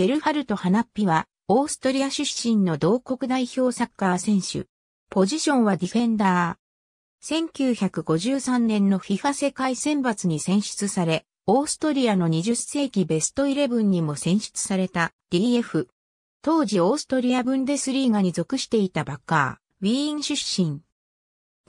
ゲルハルト・ハナッピは、オーストリア出身の同国代表サッカー選手。ポジションはディフェンダー。1953年の FIFA 世界選抜に選出され、オーストリアの20世紀ベストイレブンにも選出された DF。当時オーストリアブンデスリーガに属していたバッカー、ウィーン出身。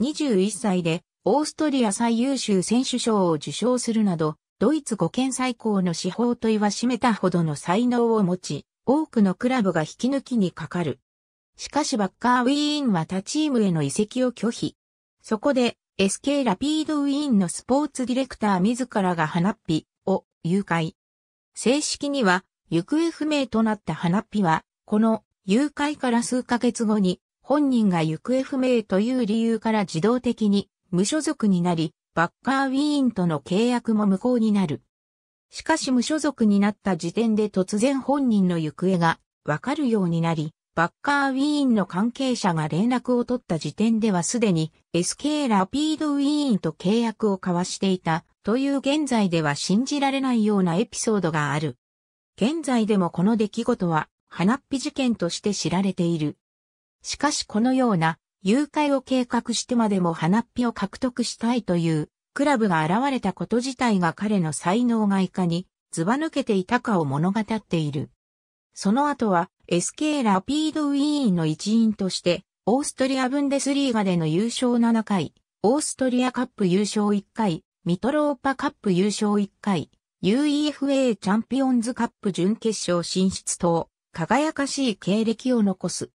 21歳でオーストリア最優秀選手賞を受賞するなど、ドイツ5県最高の司法と言わしめたほどの才能を持ち、多くのクラブが引き抜きにかかる。しかしバッカーウィーンは他チームへの移籍を拒否。そこで、SK ラピードウィーンのスポーツディレクター自らが花っぴを誘拐。正式には、行方不明となった花っぴは、この誘拐から数ヶ月後に、本人が行方不明という理由から自動的に無所属になり、バッカーウィーンとの契約も無効になる。しかし無所属になった時点で突然本人の行方がわかるようになり、バッカーウィーンの関係者が連絡を取った時点ではすでに SK ラピードウィーンと契約を交わしていたという現在では信じられないようなエピソードがある。現在でもこの出来事は花っぴ事件として知られている。しかしこのような誘拐を計画してまでも花っぴを獲得したいというクラブが現れたこと自体が彼の才能がいかにずば抜けていたかを物語っている。その後は SK ラピードウィーンの一員としてオーストリアブンデスリーガでの優勝7回、オーストリアカップ優勝1回、ミトローパカップ優勝1回、UEFA チャンピオンズカップ準決勝進出等、輝かしい経歴を残す。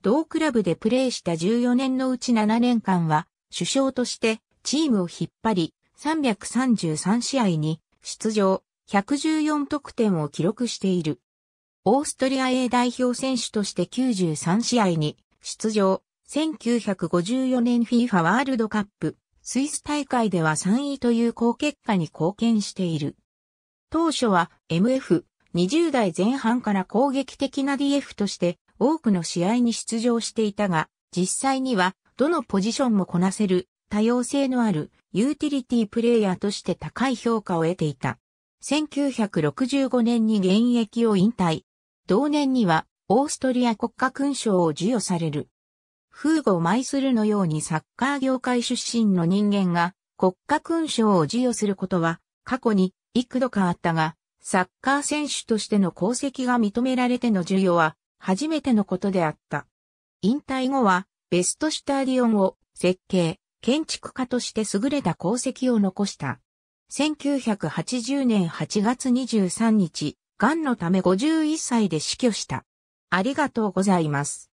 同クラブでプレーした14年のうち7年間は、首相としてチームを引っ張り、333試合に出場、114得点を記録している。オーストリア A 代表選手として93試合に出場、1954年 FIFA ワールドカップ、スイス大会では3位という好結果に貢献している。当初は MF、20代前半から攻撃的な DF として多くの試合に出場していたが、実際にはどのポジションもこなせる多様性のあるユーティリティプレイヤーとして高い評価を得ていた。1965年に現役を引退。同年にはオーストリア国家勲章を授与される。フーゴ・マイスルのようにサッカー業界出身の人間が国家勲章を授与することは過去に幾度かあったが、サッカー選手としての功績が認められての授与は初めてのことであった。引退後は、ベストシュタディオンを設計、建築家として優れた功績を残した。1980年8月23日、癌のため51歳で死去した。ありがとうございます。